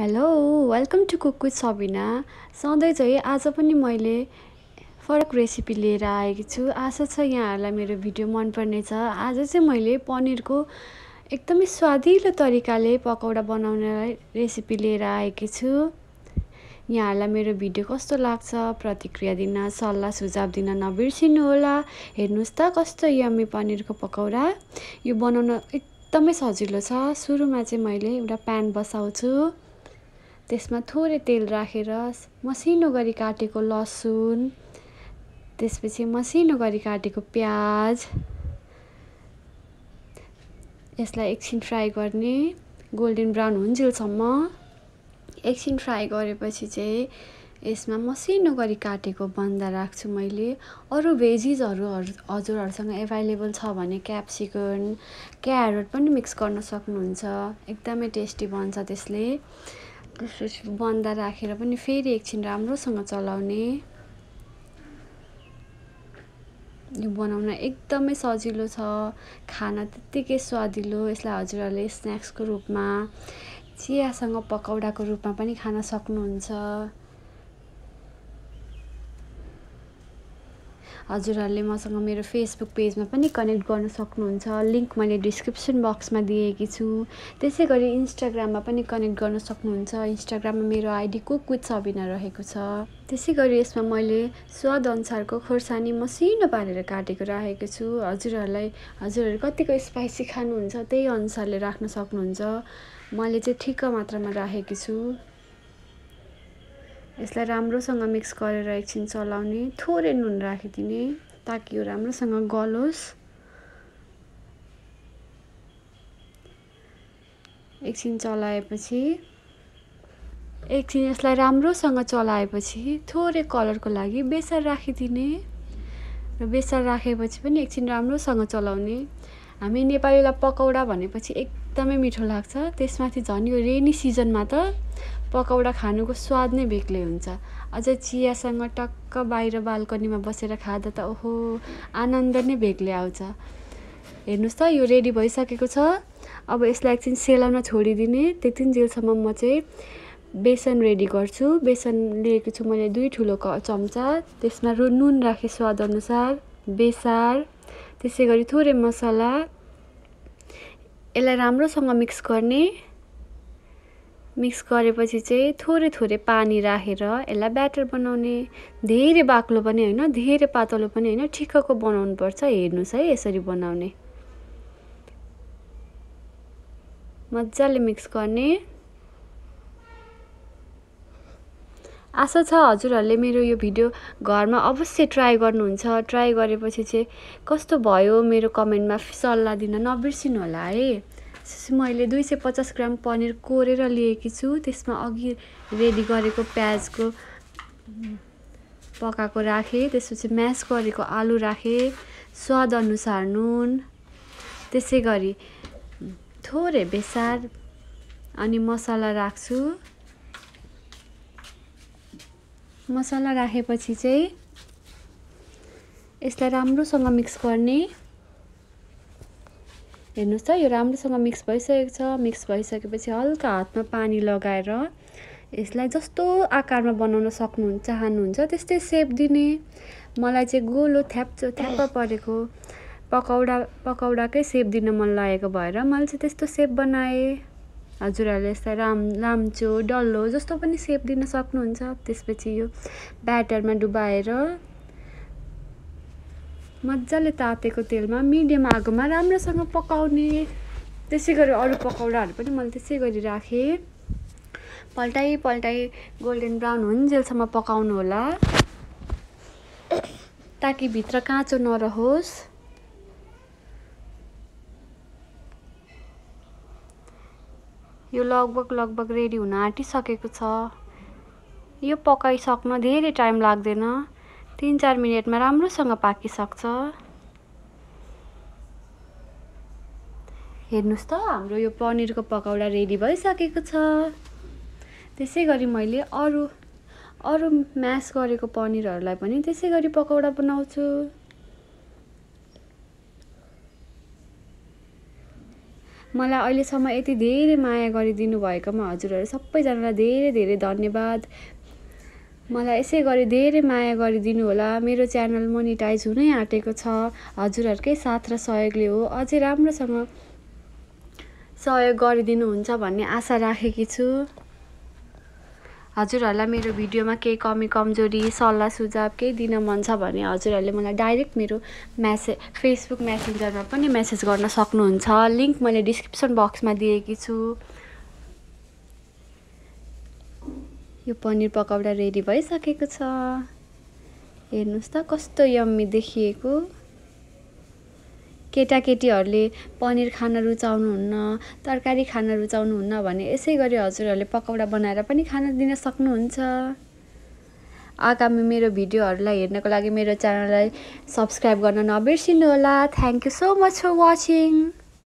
hello welcome to cook with Sabina सधैँ चाहिँ आज पनि मैले फरक रेसिपी लिएर आएकी छु आशा छ यहाँहरूलाई मेरो भिडियो मनपर्नेछ आज चाहिँ मैले पनिरको एकदमै स्वादिलो तरिकाले पकौडा बनाउनलाई रेसिपी लिएर आएकी छु यहाँहरूलाई मेरो भिडियो कस्तो लाग्छ प्रतिक्रिया दिन सल्लाह सुझाव दिन नबिर्सिनु होला हेर्नुहोस् त कस्तो यमी पनिरको पकौडा यो बनाउन एकदमै सजिलो छ सुरुमा चाहिँ मैले एउटा प्यान बसाउँछु त्यसमा थोरै तेल राखेर मसिनो गरी काटेको लसुन त्यसपछि मसिनो गरी काटेको प्याज यसलाई एकछिन फ्राई गर्ने गोल्डन ब्राउन हुन्जेलसम्म एकछिन फ्राई गरेपछि चाहिँ यसमा मसिनो गरी काटेको बन्दा राख्छु मैले अरू भेजिसहरू हजुरहरूसँग एभाइलेबल छ भने क्याप्सिकन क्यारट पनि मिक्स गर्न सक्नुहुन्छ एकदमै टेस्टी बन्छ त्यसले स्विच बन्द राखेर पनि फेरि एकछिन राम्रोसँग चलाउने यो बनाउन एकदमै सजिलो छ खाना त्यत्तिकै स्वादिलो यसलाई हजुरहरूले स्न्याक्सको रूपमा चियासँग पकौडाको रूपमा पनि खान सक्नुहुन्छ हजुरहरूले मसँग मेरो फेसबुक पेजमा पनि कनेक्ट गर्न सक्नुहुन्छ लिङ्क मैले डिस्क्रिप्सन बक्समा दिएकी छु त्यसै गरी इन्स्टाग्राममा पनि कनेक्ट गर्न सक्नुहुन्छ इन्स्टाग्राममा मेरो आइडी कुक विथ सबिना रहेको छ त्यसै गरी यसमा मैले स्वाद अनुसारको खोर्सानी मसिनो पारेर काटेको राखेको छु हजुरहरूलाई हजुरहरू कतिको स्पाइसी खानुहुन्छ त्यही अनुसारले राख्न सक्नुहुन्छ मैले चाहिँ ठिक्क मात्रामा राखेकी छु यसलाई राम्रोसँग मिक्स गरेर एकछिन चलाउने थोरै नुन राखिदिने ताकि यो राम्रोसँग गलोस् एकछिन चलाएपछि एकछिन यसलाई राम्रोसँग चलाएपछि थोरै कलरको लागि बेसर राखिदिने र बेसार राखेपछि पनि एकछिन राम्रोसँग चलाउने हामी नेपालीलाई पकौडा भनेपछि एकदमै मिठो लाग्छ त्यसमाथि झन् यो रेनी सिजनमा त पकौडा खानुको स्वाद नै बेग्लै हुन्छ अझै चियासँग टक्क बाहिर बाल्कनीमा बसेर खाँदा त ओहो आनन्द नै बेग्लै आउँछ हेर्नुहोस् त यो रेडी भइसकेको छ अब यसलाई एकछिन सेलाउन छोडिदिने त्यति जेलसम्म म चाहिँ बेसन रेडी गर्छु बेसन लिएको छु मैले दुई ठुलो चम्चा त्यसमा रु नुन राखेँ स्वादअनुसार बेसार त्यसै गरी थोरै मसला यसलाई राम्रोसँग मिक्स गर्ने मिक्स गरेपछि चाहिँ थोरै थोरै पानी राखेर यसलाई ब्याटर बनाउने धेरै बाक्लो पनि होइन धेरै पातलो पनि होइन ठिक्कको बनाउनुपर्छ हेर्नुहोस् है यसरी बनाउने मजाले मिक्स गर्ने आशा छ हजुरहरूले मेरो यो भिडियो घरमा अवश्य ट्राई गर्नुहुन्छ ट्राई गरेपछि चाहिँ कस्तो भयो मेरो कमेन्टमा सल्लाह दिन नबिर्सिनु होला है मैले दुई सय पचास ग्राम पनिर कोरेर लिएकी छु त्यसमा अघि रेडी गरेको प्याजको पकाएको राखेँ त्यसपछि म्यास गरेको आलु राखेँ स्वादअनुसार नुन त्यसै गरी थोरै बेसार अनि मसला राख्छु मसला राखेपछि चाहिँ यसलाई राम्रोसँग मिक्स गर्ने हेर्नुहोस् त यो राम्रोसँग मिक्स भइसकेको छ मिक्स भइसकेपछि हल्का हातमा पानी लगाएर यसलाई जस्तो आकारमा बनाउन सक्नु चाहनुहुन्छ त्यस्तै सेप दिने मलाई चाहिँ गोलो थ्याप्चो थ्याप्प परेको पकौडा पकौडाकै सेप दिन मन लागेको भएर मैले चाहिँ त्यस्तो सेप बनाएँ हजुरहरूले यसलाई राम लाम्चो डल्लो जस्तो पनि सेप दिन सक्नुहुन्छ त्यसपछि यो ब्याटरमा डुबाएर मजाले तातेको तेलमा मिडियम आगोमा राम्रोसँग पकाउने त्यसै गरी अरू पकौडाहरू पनि मैले त्यसै गरी राखेँ पल्टाइ पल्टाइ गोल्डन ब्राउन जेलसम्म पकाउनु होला ताकि भित्र काँचो नरहोस् यो लगभग लगभग रेडी हुन आँटिसकेको छ यो पकाइसक्न धेरै टाइम लाग्दैन तिन चार मिनटमा राम्रोसँग पाकिसक्छ हेर्नुहोस् त हाम्रो यो पनिरको पकौडा रेडी भइसकेको छ त्यसै गरी मैले अरू अरू म्यास गरेको पनिरहरूलाई पनि त्यसै गरी पकौडा बनाउँछु मलाई अहिलेसम्म यति धेरै माया गरिदिनु भएकोमा हजुरहरू सबैजनालाई धेरै धेरै धन्यवाद मलाई यसै गरी धेरै माया गरिदिनु होला मेरो च्यानल मोनिटाइज हुनै आँटेको छ हजुरहरूकै साथ र सहयोगले हो अझै राम्रोसँग सहयोग गरिदिनुहुन्छ भन्ने आशा राखेकी छु हजुरहरूलाई मेरो भिडियोमा केही कमी कमजोरी सल्लाह सुझाव केही दिन मन छ भने हजुरहरूले मलाई डाइरेक्ट मेरो म्यासे फेसबुक म्यासेन्जरमा पनि म्यासेज गर्न सक्नुहुन्छ लिङ्क मैले डिस्क्रिप्सन बक्समा दिएकी छु यो पनिर पकौडा रेडी भइसकेको छ हेर्नुहोस् त कस्तो यम्मी देखिएको केटाकेटीहरूले पनिर खान रुचाउनुहुन्न तरकारी खान रुचाउनुहुन्न भने यसै गरी हजुरहरूले पकौडा बनाएर पनि खान दिन सक्नुहुन्छ आगामी मेरो भिडियोहरूलाई हेर्नको लागि मेरो च्यानललाई सब्सक्राइब गर्न नबिर्सिनुहोला thank you so much for watching